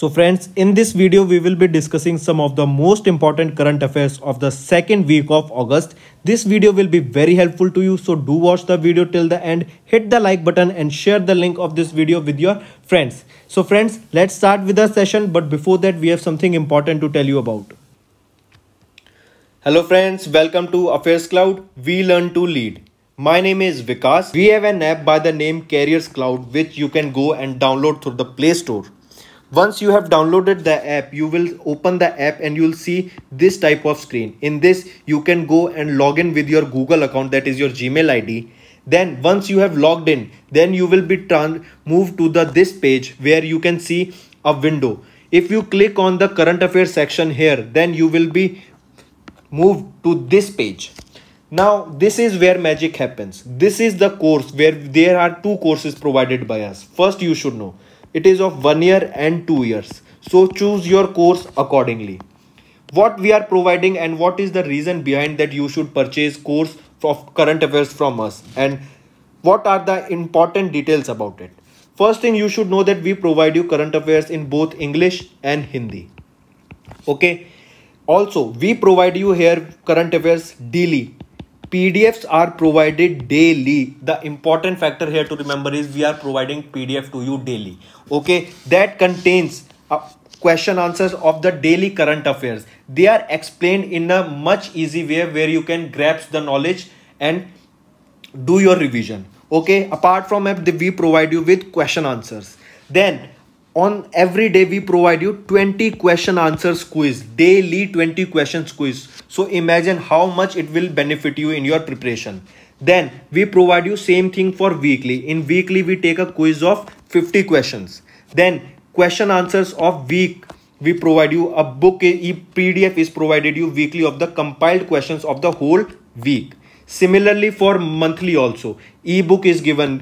So friends, in this video, we will be discussing some of the most important current affairs of the second week of August. This video will be very helpful to you. So do watch the video till the end, hit the like button and share the link of this video with your friends. So friends, let's start with the session. But before that, we have something important to tell you about. Hello friends, welcome to Affairs Cloud. We learn to lead. My name is Vikas. We have an app by the name Carriers Cloud which you can go and download through the Play Store once you have downloaded the app you will open the app and you'll see this type of screen in this you can go and log in with your google account that is your gmail id then once you have logged in then you will be moved to the this page where you can see a window if you click on the current affairs section here then you will be moved to this page now this is where magic happens this is the course where there are two courses provided by us first you should know it is of one year and two years so choose your course accordingly what we are providing and what is the reason behind that you should purchase course of current affairs from us and what are the important details about it first thing you should know that we provide you current affairs in both english and hindi okay also we provide you here current affairs daily PDFs are provided daily. The important factor here to remember is we are providing PDF to you daily okay that contains uh, question answers of the daily current affairs they are explained in a much easy way where you can grasp the knowledge and do your revision okay apart from that we provide you with question answers then on every day we provide you 20 question answers quiz daily 20 questions quiz so imagine how much it will benefit you in your preparation then we provide you same thing for weekly in weekly we take a quiz of 50 questions. Then question answers of week we provide you a book a pdf is provided you weekly of the compiled questions of the whole week similarly for monthly also ebook is given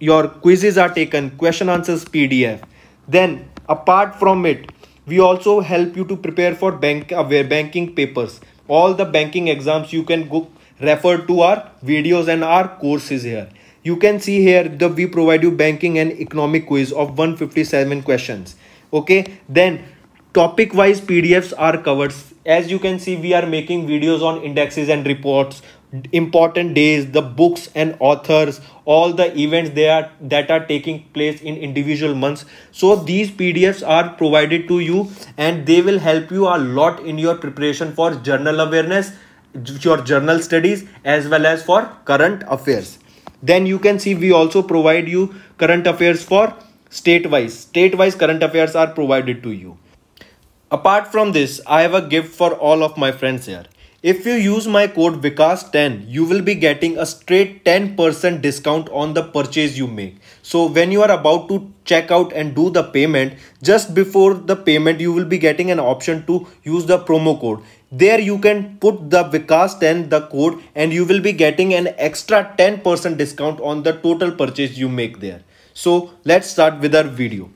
your quizzes are taken question answers pdf then apart from it we also help you to prepare for bank aware uh, banking papers all the banking exams you can go refer to our videos and our courses here you can see here that we provide you banking and economic quiz of 157 questions. Okay, then topic wise PDFs are covered. As you can see, we are making videos on indexes and reports, important days, the books and authors, all the events they are that are taking place in individual months. So these PDFs are provided to you and they will help you a lot in your preparation for journal awareness, your journal studies as well as for current affairs then you can see we also provide you current affairs for state wise state wise current affairs are provided to you apart from this i have a gift for all of my friends here if you use my code vikas10 you will be getting a straight 10% discount on the purchase you make so when you are about to check out and do the payment just before the payment you will be getting an option to use the promo code there you can put the Vikas 10 the code and you will be getting an extra 10% discount on the total purchase you make there. So let's start with our video.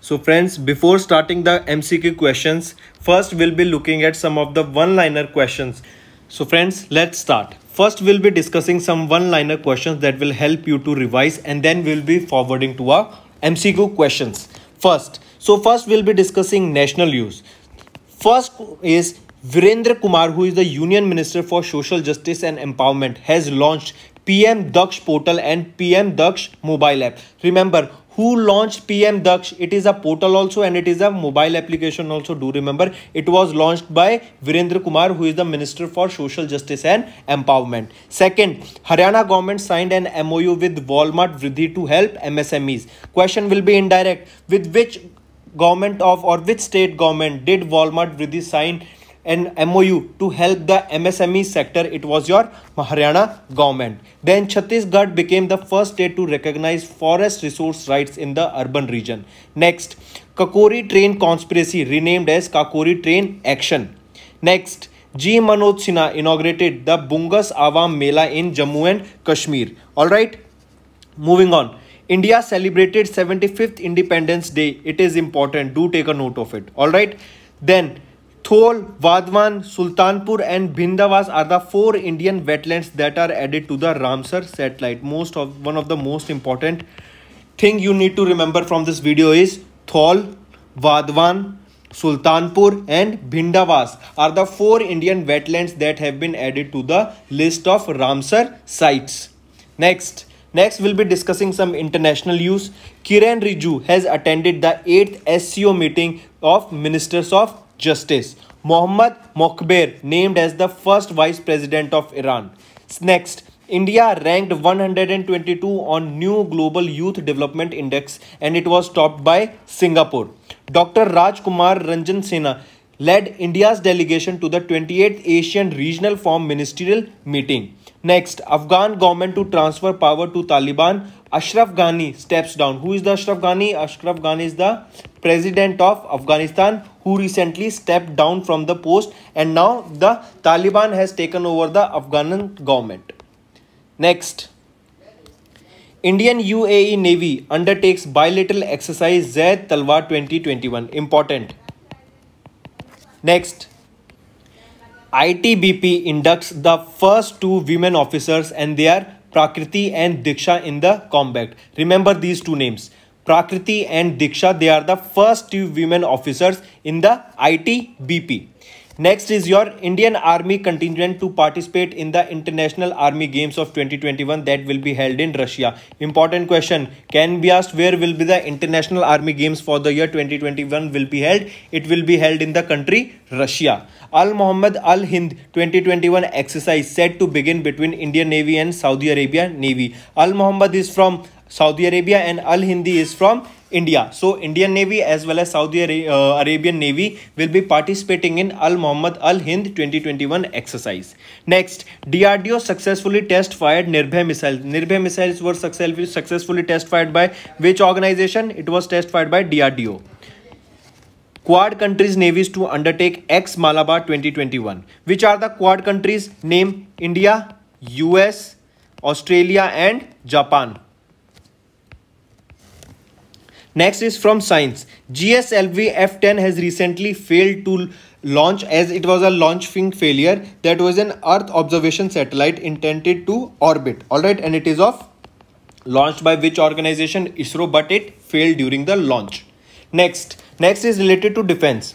So friends, before starting the MCQ questions, first we'll be looking at some of the one-liner questions. So friends, let's start. First, we'll be discussing some one-liner questions that will help you to revise and then we'll be forwarding to our MCQ questions. First, so first we'll be discussing national use. First is Virendra Kumar, who is the Union Minister for Social Justice and Empowerment, has launched PM Daksh portal and PM Daksh mobile app. Remember, who launched PM Daksh. It is a portal also and it is a mobile application also. Do remember it was launched by Virendra Kumar, who is the Minister for Social Justice and Empowerment. Second, Haryana government signed an MOU with Walmart Vridhi to help MSMEs. Question will be indirect. With which government of or which state government did Walmart Vriddhi sign an MOU to help the MSME sector? It was your Haryana government. Then Chhattisgarh became the first state to recognize forest resource rights in the urban region. Next, Kakori train conspiracy renamed as Kakori train action. Next, G. Manoj Sinha inaugurated the Bungas Awam Mela in Jammu and Kashmir. All right, moving on. India celebrated 75th Independence Day. It is important. Do take a note of it. All right. Then Thol, Vadwan, Sultanpur and Bindavas are the four Indian wetlands that are added to the Ramsar satellite. Most of one of the most important thing you need to remember from this video is Thol, Vadwan, Sultanpur and Bindavas are the four Indian wetlands that have been added to the list of Ramsar sites. Next, Next, we'll be discussing some international news. Kiran Riju has attended the 8th SCO meeting of Ministers of Justice. Mohammad Mokber named as the first Vice President of Iran. Next, India ranked 122 on new Global Youth Development Index and it was topped by Singapore. Dr. Rajkumar Ranjan Sena led India's delegation to the 28th Asian Regional Forum Ministerial Meeting. Next, Afghan government to transfer power to Taliban. Ashraf Ghani steps down. Who is the Ashraf Ghani? Ashraf Ghani is the president of Afghanistan who recently stepped down from the post and now the Taliban has taken over the Afghan government. Next, Indian UAE Navy undertakes bilateral exercise Zaid Talwar 2021. Important. Next, ITBP inducts the first two women officers and they are Prakriti and Diksha in the combat. Remember these two names. Prakriti and Diksha, they are the first two women officers in the ITBP. Next is your Indian Army contingent to participate in the International Army Games of 2021 that will be held in Russia. Important question can be asked where will be the International Army Games for the year 2021 will be held? It will be held in the country Russia. Al Mohammed Al Hind 2021 exercise set to begin between Indian Navy and Saudi Arabia Navy. Al Mohammed is from Saudi Arabia and Al Hindi is from India. So Indian Navy as well as Saudi uh, Arabian Navy will be participating in Al Muhammad Al Hind 2021 exercise. Next, DRDO successfully test fired Nirbhay missiles. Nirbhay missiles were successfully test fired by which organization? It was test fired by DRDO. Quad countries navies to undertake ex Malabar 2021. Which are the quad countries? Name India, US, Australia and Japan. Next is from Science. GSLV F10 has recently failed to launch as it was a launching failure. That was an Earth observation satellite intended to orbit. Alright, and it is of launched by which organization? ISRO, but it failed during the launch. Next, next is related to defense.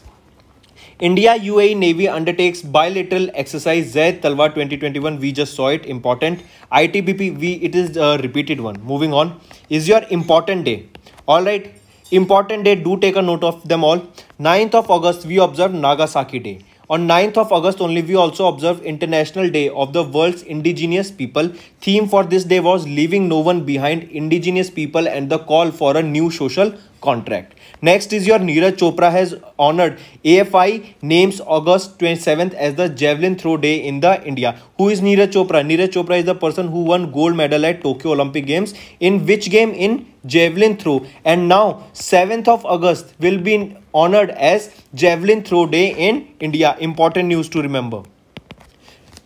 India UAE Navy undertakes bilateral exercise Zaid 2021. We just saw it important. ITBP, we, it is a repeated one. Moving on, is your important day. All right, important day. do take a note of them all. 9th of August, we observe Nagasaki Day. On 9th of August only, we also observe International Day of the World's Indigenous People. Theme for this day was Leaving No One Behind, Indigenous People and the Call for a New Social Contract. Next is your Neeraj Chopra has honored AFI names August 27th as the javelin throw day in the India. Who is Neeraj Chopra? Neeraj Chopra is the person who won gold medal at Tokyo Olympic Games. In which game? In javelin throw. And now 7th of August will be honored as javelin throw day in India. Important news to remember.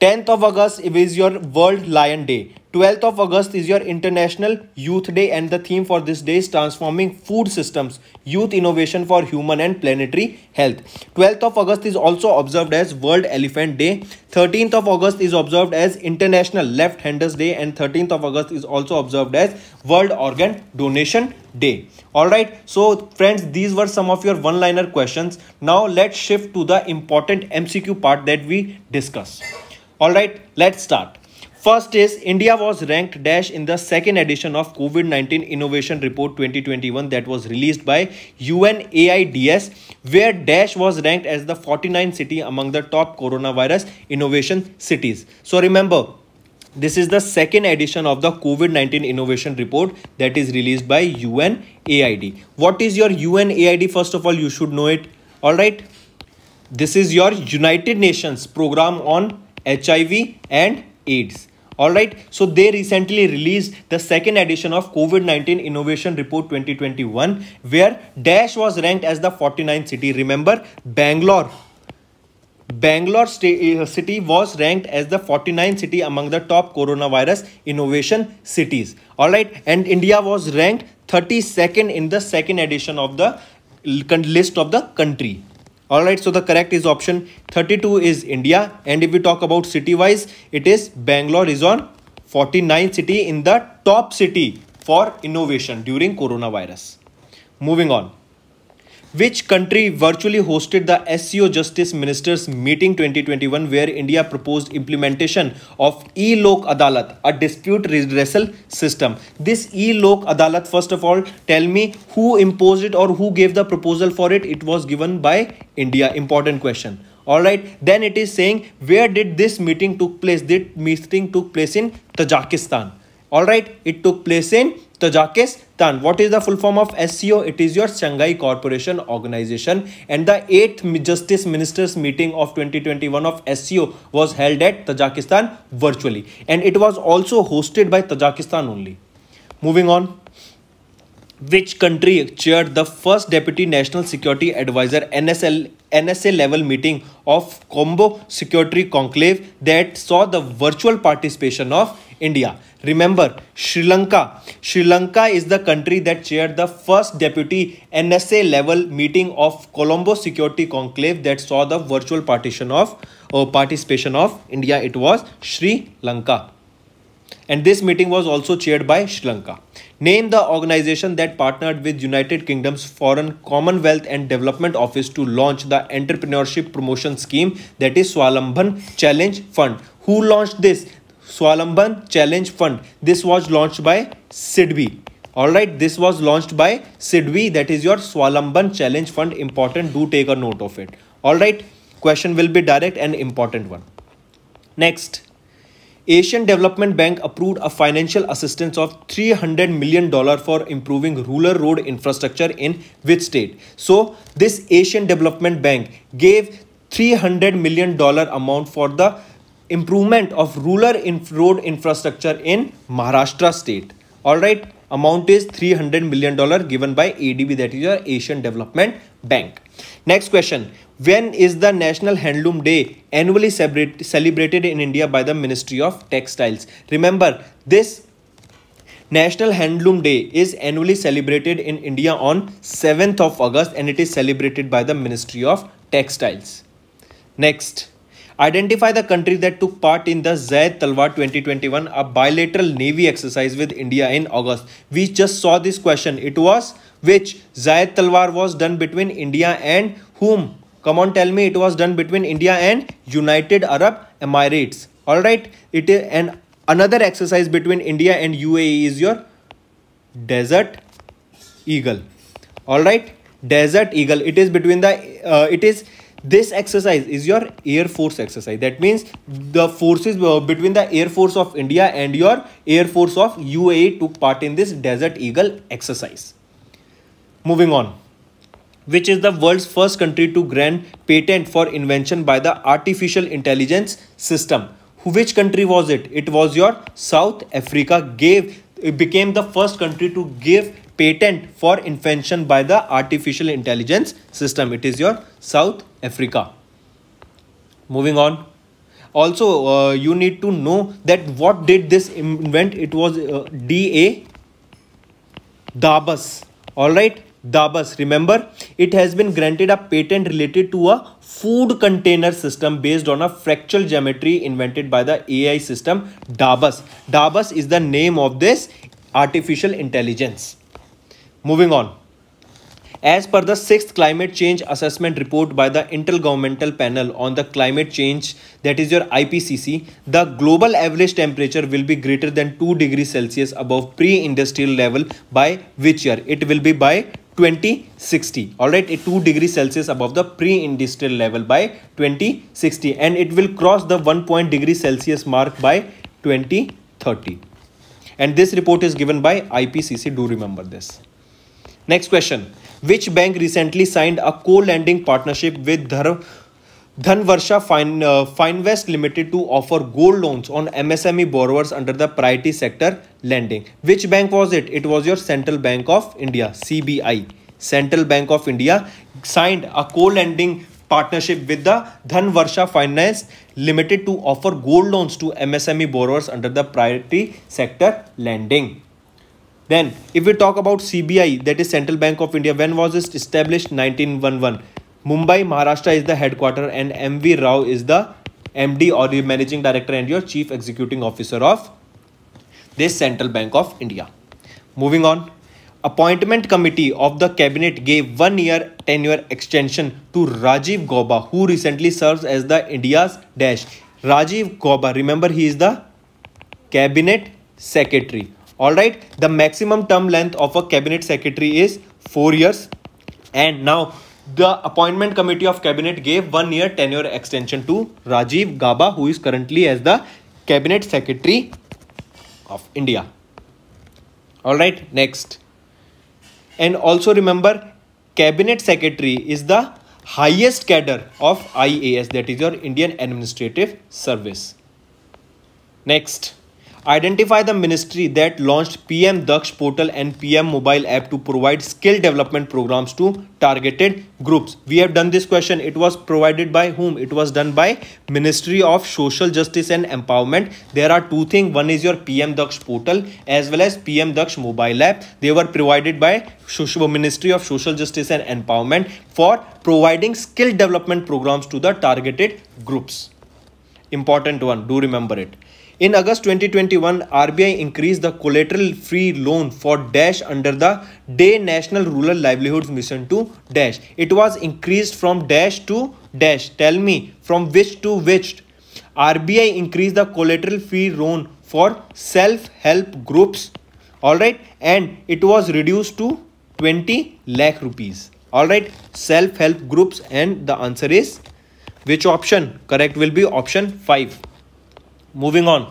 10th of August is your World Lion Day. 12th of August is your International Youth Day and the theme for this day is transforming food systems, youth innovation for human and planetary health. 12th of August is also observed as World Elephant Day. 13th of August is observed as International Left-Handers Day and 13th of August is also observed as World Organ Donation Day. Alright, so friends, these were some of your one-liner questions. Now let's shift to the important MCQ part that we discuss. Alright, let's start. First is India was ranked dash in the second edition of COVID-19 Innovation Report 2021 that was released by UNAIDS where dash was ranked as the 49th city among the top coronavirus innovation cities. So remember this is the second edition of the COVID-19 Innovation Report that is released by UNAID. What is your UNAID? First of all, you should know it. All right. This is your United Nations program on HIV and AIDS. Alright, so they recently released the second edition of COVID-19 Innovation Report 2021 where Dash was ranked as the 49th city. Remember, Bangalore Bangalore uh, city was ranked as the 49th city among the top coronavirus innovation cities. All right. And India was ranked 32nd in the second edition of the list of the country. Alright, so the correct is option 32 is India. And if we talk about city wise, it is Bangalore is on 49 city in the top city for innovation during coronavirus. Moving on. Which country virtually hosted the SEO Justice Ministers Meeting 2021 where India proposed implementation of E-Lok Adalat, a dispute redressal system. This E-Lok Adalat, first of all, tell me who imposed it or who gave the proposal for it. It was given by India. Important question all right then it is saying where did this meeting took place this meeting took place in tajikistan Alright, it took place in Tajikistan. What is the full form of SCO? It is your Shanghai Corporation Organization. And the 8th Justice Ministers meeting of 2021 of SCO was held at Tajikistan virtually. And it was also hosted by Tajikistan only. Moving on. Which country chaired the first Deputy National Security Advisor NSL, NSA level meeting of Combo Security Conclave that saw the virtual participation of India? Remember, Sri Lanka. Sri Lanka is the country that chaired the first deputy NSA level meeting of Colombo Security Conclave that saw the virtual partition of uh, participation of India. It was Sri Lanka. And this meeting was also chaired by Sri Lanka. Name the organization that partnered with United Kingdom's Foreign Commonwealth and Development Office to launch the entrepreneurship promotion scheme that is Swalamban Challenge Fund. Who launched this? Swalamban Challenge Fund. This was launched by SIDBI. Alright, this was launched by SIDBI that is your Swalamban Challenge Fund. Important, do take a note of it. Alright, question will be direct and important one. Next, Asian Development Bank approved a financial assistance of $300 million for improving rural road infrastructure in which state? So this Asian Development Bank gave $300 million amount for the improvement of rural inf road infrastructure in Maharashtra state. All right, amount is $300 million given by ADB that is your Asian Development Bank. Next question, when is the National Handloom Day annually celebrated in India by the Ministry of Textiles? Remember, this National Handloom Day is annually celebrated in India on 7th of August and it is celebrated by the Ministry of Textiles. Next, identify the country that took part in the Zayed Talwar 2021, a bilateral navy exercise with India in August. We just saw this question. It was which Zayed Talwar was done between India and whom Come on, tell me it was done between India and United Arab Emirates. All right, it is and another exercise between India and UAE is your Desert Eagle. All right, Desert Eagle. It is between the uh, it is this exercise is your air force exercise that means the forces uh, between the air force of india and your air force of uae took part in this desert eagle exercise moving on which is the world's first country to grant patent for invention by the artificial intelligence system. Which country was it? It was your South Africa gave it became the first country to give patent for invention by the artificial intelligence system. It is your South Africa. Moving on. Also, uh, you need to know that what did this invent? It was uh, D.A. Dabas. All right Dabas. Remember, it has been granted a patent related to a food container system based on a fractal geometry invented by the AI system Dabas. Dabas is the name of this artificial intelligence. Moving on. As per the sixth climate change assessment report by the Intergovernmental Panel on the Climate Change, that is your IPCC, the global average temperature will be greater than 2 degrees Celsius above pre-industrial level by which year? It will be by 2060 all right a 2 degree celsius above the pre-industrial level by 2060 and it will cross the 1 point degree celsius mark by 2030 and this report is given by ipcc do remember this next question which bank recently signed a co-lending partnership with Dhar Dhanvarsha fin, uh, Finevest Limited to offer gold loans on MSME borrowers under the priority sector lending. Which bank was it? It was your Central Bank of India, CBI. Central Bank of India signed a co-lending partnership with the Dhanvarsha Finance Limited to offer gold loans to MSME borrowers under the priority sector lending. Then, if we talk about CBI, that is Central Bank of India, when was it established? 1911. Mumbai, Maharashtra is the headquarter and MV Rao is the MD or the managing director and your chief executing officer of this Central Bank of India. Moving on, appointment committee of the cabinet gave one year tenure extension to Rajiv Gauba who recently serves as the India's dash. Rajiv Gauba, remember he is the cabinet secretary. All right, the maximum term length of a cabinet secretary is 4 years and now the appointment committee of cabinet gave one year tenure extension to Rajiv Gaba, who is currently as the cabinet secretary of India. All right, next. And also remember, cabinet secretary is the highest cadre of IAS, that is your Indian Administrative Service. Next. Identify the ministry that launched PM Daksh portal and PM mobile app to provide skill development programs to targeted groups. We have done this question. It was provided by whom? It was done by Ministry of Social Justice and Empowerment. There are two things. One is your PM Daksh portal as well as PM Daksh mobile app. They were provided by Ministry of Social Justice and Empowerment for providing skill development programs to the targeted groups. Important one. Do remember it. In August 2021, RBI increased the collateral free loan for Dash under the Day National Rural Livelihoods Mission to Dash. It was increased from Dash to Dash. Tell me from which to which. RBI increased the collateral free loan for self-help groups. Alright, and it was reduced to 20 lakh rupees. Alright, self-help groups and the answer is which option? Correct will be option 5. Moving on.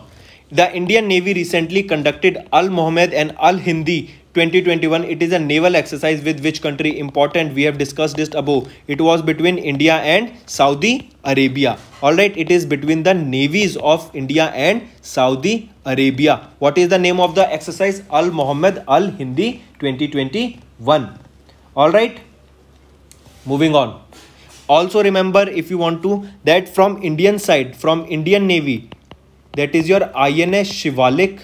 The Indian Navy recently conducted Al Mohammed and Al Hindi 2021. It is a naval exercise with which country important? We have discussed this above. It was between India and Saudi Arabia. Alright, it is between the navies of India and Saudi Arabia. What is the name of the exercise? Al Mohammed Al Hindi 2021. Alright, moving on. Also remember if you want to that from Indian side, from Indian Navy, that is your INS Shivalik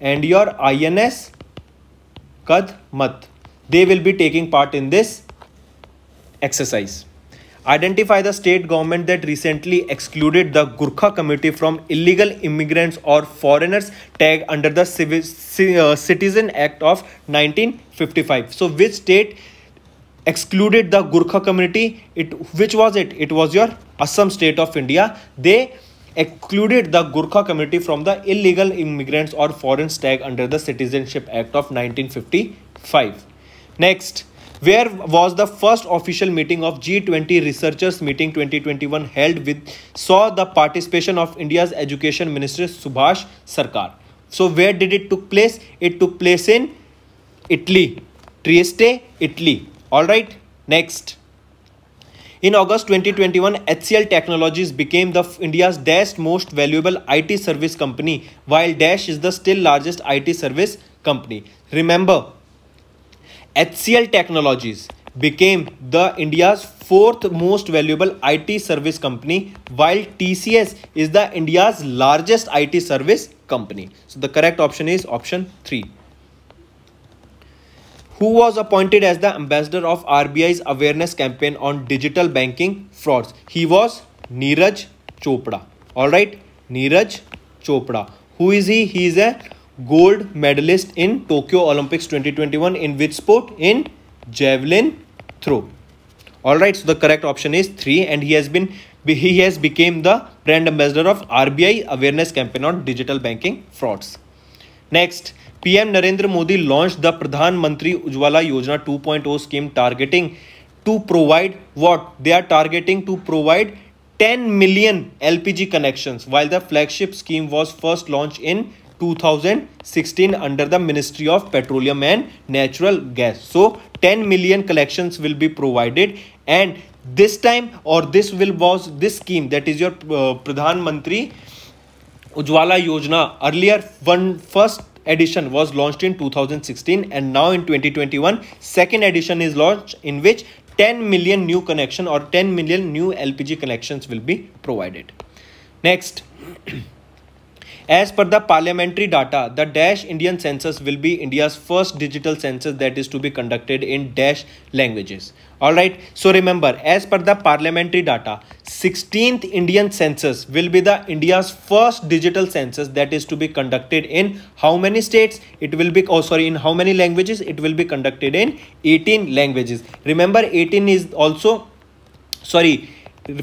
and your INS Kadmat. They will be taking part in this exercise. Identify the state government that recently excluded the Gurkha community from illegal immigrants or foreigners tag under the uh, Citizen Act of 1955. So which state excluded the Gurkha community? It Which was it? It was your Assam state of India. They excluded the Gurkha community from the illegal immigrants or foreign tag under the Citizenship Act of 1955. Next, where was the first official meeting of G20 Researchers Meeting 2021 held with saw the participation of India's Education Minister Subhash Sarkar. So where did it took place? It took place in Italy, Trieste, Italy. All right, next. In August 2021, HCL Technologies became the India's Dash most valuable IT service company, while Dash is the still largest IT service company. Remember, HCL Technologies became the India's fourth most valuable IT service company, while TCS is the India's largest IT service company. So the correct option is option 3 who was appointed as the ambassador of RBI's awareness campaign on digital banking frauds. He was Neeraj Chopra. All right, Neeraj Chopra. Who is he? He is a gold medalist in Tokyo Olympics 2021 in which sport? In javelin throw. All right, so the correct option is 3 and he has been he has become the brand ambassador of RBI awareness campaign on digital banking frauds. Next, PM Narendra Modi launch the Pradhan Mantri Ujjwala Yojana 2.0 scheme targeting to provide what they are targeting to provide 10 million LPG connections while the flagship scheme was first launch in 2016 under the ministry of petroleum and natural gas so ten million collections will be provided and this time or this will was this scheme that is your Pradhan Mantri Ujjwala Yojana earlier one first edition was launched in 2016 and now in 2021 second edition is launched in which 10 million new connection or 10 million new LPG connections will be provided. Next as per the parliamentary data, the Dash Indian census will be India's first digital census that is to be conducted in Dash languages. Alright, so remember, as per the parliamentary data, 16th Indian census will be the India's first digital census that is to be conducted in how many states? It will be, oh sorry, in how many languages? It will be conducted in 18 languages. Remember, 18 is also, sorry,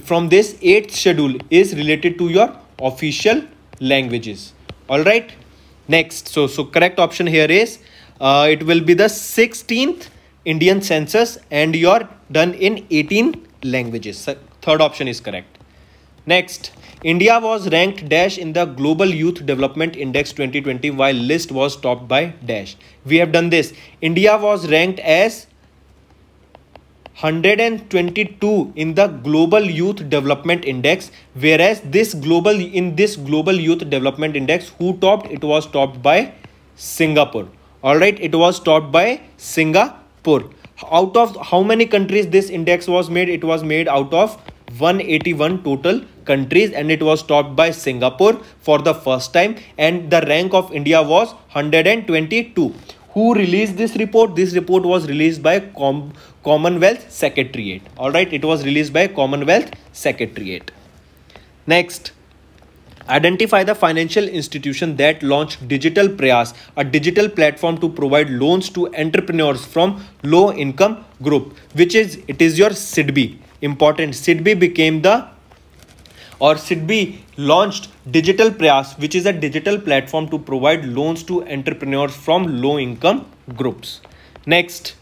from this 8th schedule is related to your official languages. All right. Next. So, so correct option here is uh, it will be the 16th Indian census and you're done in 18 languages. So third option is correct. Next. India was ranked dash in the Global Youth Development Index 2020 while list was topped by dash. We have done this. India was ranked as 122 in the global youth development index whereas this global in this global youth development index who topped it was topped by singapore all right it was topped by singapore out of how many countries this index was made it was made out of 181 total countries and it was topped by Singapore for the first time and the rank of India was 122 who released this report this report was released by Com commonwealth secretariat all right it was released by commonwealth secretariat next Identify the financial institution that launched Digital Prayas, a digital platform to provide loans to entrepreneurs from low income group, which is it is your SIDBI. Important SIDBI became the or SIDBI launched Digital Prayas, which is a digital platform to provide loans to entrepreneurs from low income groups. Next,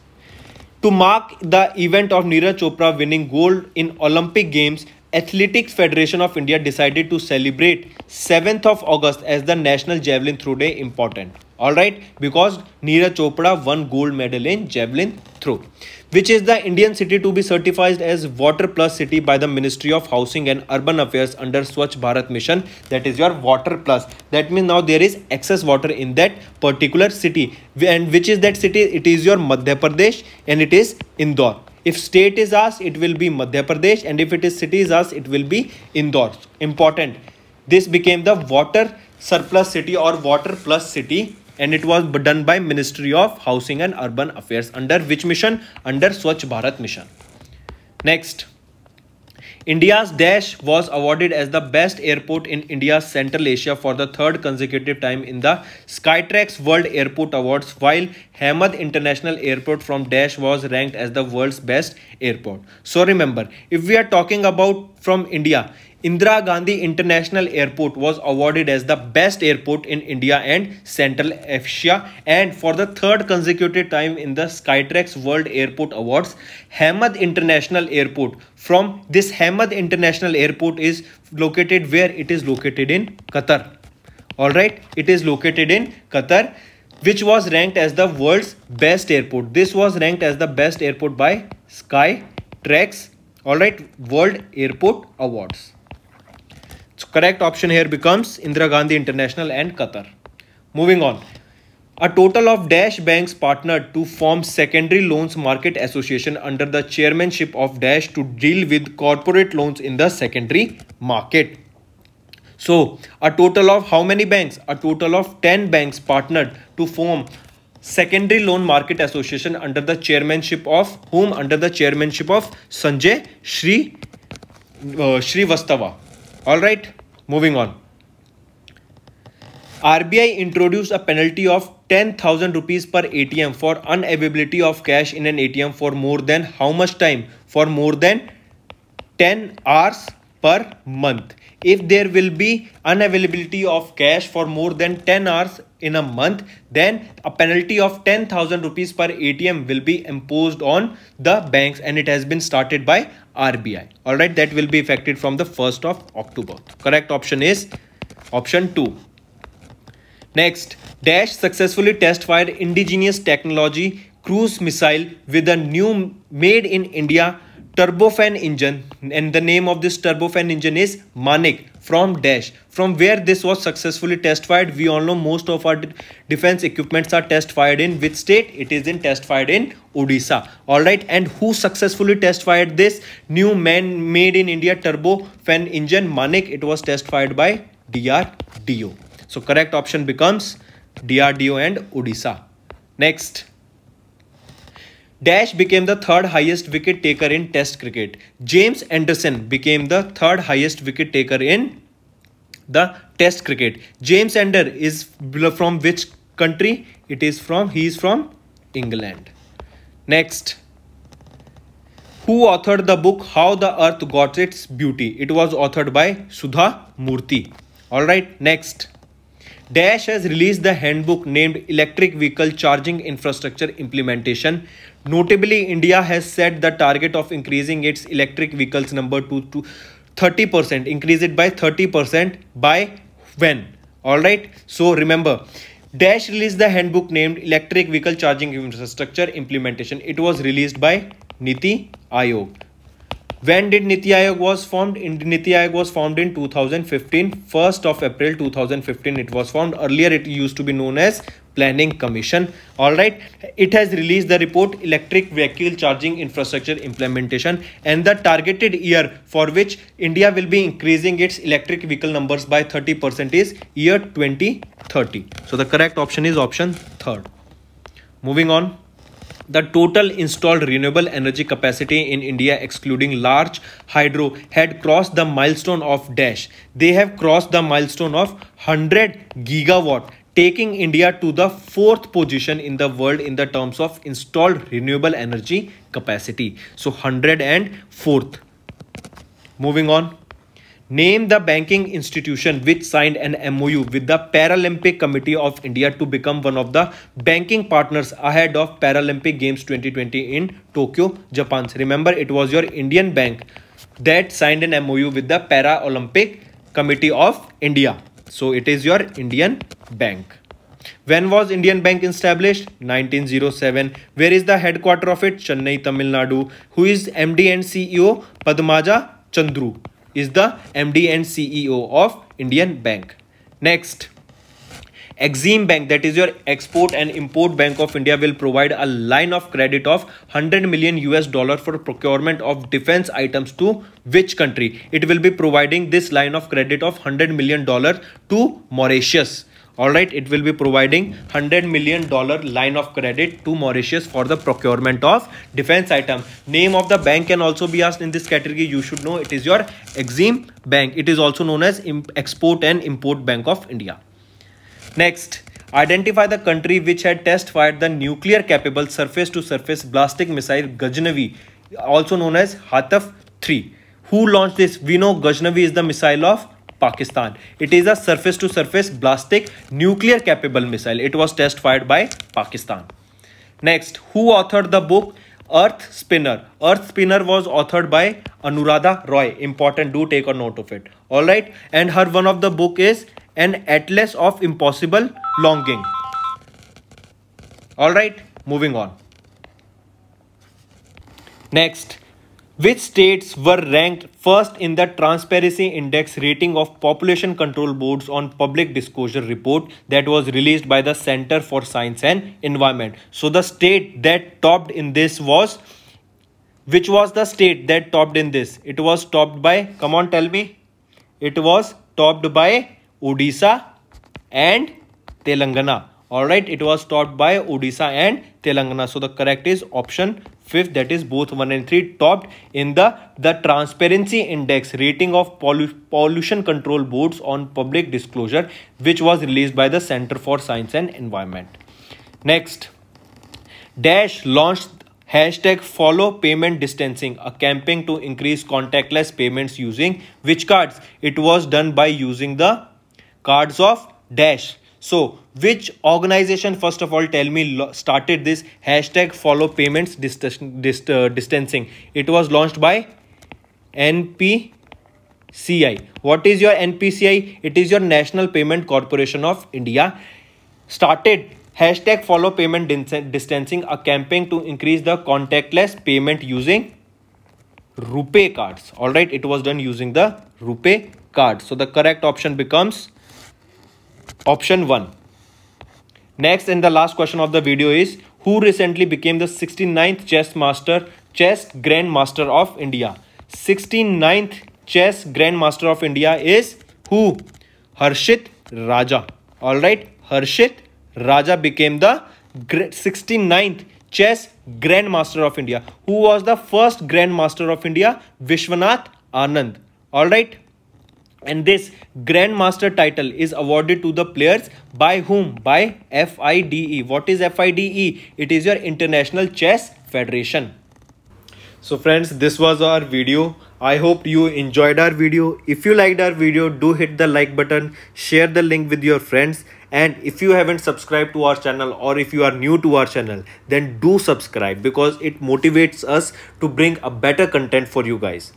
to mark the event of Neeraj Chopra winning gold in Olympic Games, Athletics Federation of India decided to celebrate 7th of August as the National Javelin Throw Day important. All right, because Neeraj Chopra won gold medal in javelin throw which is the Indian city to be certified as Water Plus City by the Ministry of Housing and Urban Affairs under Swachh Bharat Mission. That is your Water Plus. That means now there is excess water in that particular city. And which is that city? It is your Madhya Pradesh and it is Indore. If state is asked, it will be Madhya Pradesh and if it is city is asked, it will be Indore. Important. This became the water surplus city or water plus city and it was done by Ministry of Housing and Urban Affairs under which mission? Under Swachh Bharat mission. Next, India's Dash was awarded as the best airport in India's Central Asia for the third consecutive time in the Skytrax World Airport Awards while Hamad International Airport from Dash was ranked as the world's best airport. So remember, if we are talking about from India, Indira Gandhi International Airport was awarded as the best airport in India and Central Asia and for the third consecutive time in the Skytrax World Airport Awards, Hamad International Airport from this Hamad International Airport is located where it is located in Qatar. Alright, it is located in Qatar which was ranked as the world's best airport. This was ranked as the best airport by Skytrax. Alright, World Airport Awards. Correct option here becomes Indira Gandhi International and Qatar. Moving on. A total of Dash banks partnered to form Secondary Loans Market Association under the chairmanship of Dash to deal with corporate loans in the secondary market. So, a total of how many banks? A total of 10 banks partnered to form Secondary Loan Market Association under the chairmanship of whom? Under the chairmanship of Sanjay Shri uh, Vastava. All right. Moving on. RBI introduced a penalty of 10,000 rupees per ATM for unavailability of cash in an ATM for more than how much time? For more than 10 hours per month. If there will be unavailability of cash for more than 10 hours in a month, then a penalty of 10,000 rupees per ATM will be imposed on the banks and it has been started by RBI. All right, that will be affected from the 1st of October. Correct option is option 2. Next, Dash successfully test fired indigenous technology cruise missile with a new made in India turbofan engine and the name of this turbofan engine is Manik from dash from where this was successfully test fired we all know most of our defense equipments are test fired in which state it is in test fired in odisha all right and who successfully test fired this new man made in india turbo fan engine manik it was test fired by drdo so correct option becomes drdo and odisha next Dash became the third highest wicket taker in Test cricket. James Anderson became the third highest wicket taker in the Test cricket. James Ender is from which country? It is from, he is from England. Next. Who authored the book How the Earth Got Its Beauty? It was authored by Sudha Murthy. Alright, next. Dash has released the handbook named Electric Vehicle Charging Infrastructure Implementation Notably, India has set the target of increasing its electric vehicles number to, to 30%, increase it by 30% by when? Alright, so remember, Dash released the handbook named Electric Vehicle Charging Infrastructure Implementation. It was released by Niti Ayog. When did Niti Ayog was formed? Niti Ayog was formed in 2015, 1st of April 2015 it was formed. Earlier it used to be known as Planning Commission. All right, it has released the report Electric Vehicle Charging Infrastructure Implementation and the targeted year for which India will be increasing its electric vehicle numbers by 30% is year 2030. So the correct option is option third. Moving on the total installed renewable energy capacity in india excluding large hydro had crossed the milestone of dash they have crossed the milestone of 100 gigawatt taking India to the fourth position in the world in the terms of installed renewable energy capacity. So 104th. Moving on. Name the banking institution which signed an MOU with the Paralympic Committee of India to become one of the banking partners ahead of Paralympic Games 2020 in Tokyo, Japan. remember, it was your Indian bank that signed an MOU with the Para Olympic Committee of India. So it is your Indian Bank. When was Indian Bank established? 1907. Where is the headquarter of it? Chennai, Tamil Nadu. Who is MD and CEO? Padmaja Chandru is the MD and CEO of Indian Bank. Next. Exim Bank, that is your Export and Import Bank of India, will provide a line of credit of 100 million US dollar for procurement of defense items to which country? It will be providing this line of credit of 100 million dollar to Mauritius. All right, it will be providing 100 million dollar line of credit to Mauritius for the procurement of defense item. Name of the bank can also be asked in this category. You should know it is your Exim Bank. It is also known as Export and Import Bank of India. Next, identify the country which had test fired the nuclear capable surface to surface ballistic missile Gajnavi, also known as Hataf 3. Who launched this? We know Gajnavi is the missile of Pakistan. It is a surface to surface ballistic nuclear capable missile. It was test fired by Pakistan. Next, who authored the book Earth Spinner? Earth Spinner was authored by Anuradha Roy. Important, do take a note of it. Alright, and her one of the book is an atlas of impossible longing. Alright, moving on. Next, which states were ranked first in the Transparency Index rating of population control boards on public disclosure report that was released by the Center for Science and Environment. So the state that topped in this was, which was the state that topped in this? It was topped by, come on tell me, it was topped by Odisha and Telangana. Alright, it was taught by Odisha and Telangana. So the correct is option 5th that is both 1 and 3 topped in the, the transparency index rating of pollu pollution control boards on public disclosure which was released by the Center for Science and Environment. Next, Dash launched hashtag follow payment distancing a campaign to increase contactless payments using which cards it was done by using the cards of dash so which organization first of all tell me started this hashtag follow payments dist dist uh, distancing it was launched by npci what is your npci it is your national payment corporation of india started hashtag follow payment distancing a campaign to increase the contactless payment using rupee cards all right it was done using the rupee card so the correct option becomes Option 1. Next and the last question of the video is who recently became the 69th chess master chess grandmaster of India? 69th chess grandmaster of India is who? Harshit Raja. All right, Harshit Raja became the 69th chess grandmaster of India. Who was the first grandmaster of India? Vishwanath Anand. All right and this grandmaster title is awarded to the players by whom by FIDE what is FIDE it is your international chess federation so friends this was our video i hope you enjoyed our video if you liked our video do hit the like button share the link with your friends and if you haven't subscribed to our channel or if you are new to our channel then do subscribe because it motivates us to bring a better content for you guys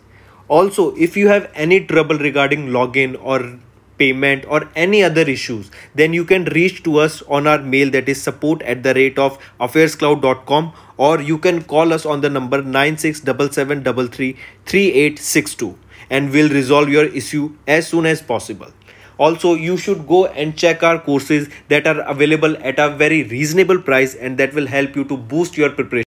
also, if you have any trouble regarding login or payment or any other issues then you can reach to us on our mail that is support at the rate of affairscloud.com or you can call us on the number 9677333862 and we'll resolve your issue as soon as possible also you should go and check our courses that are available at a very reasonable price and that will help you to boost your preparation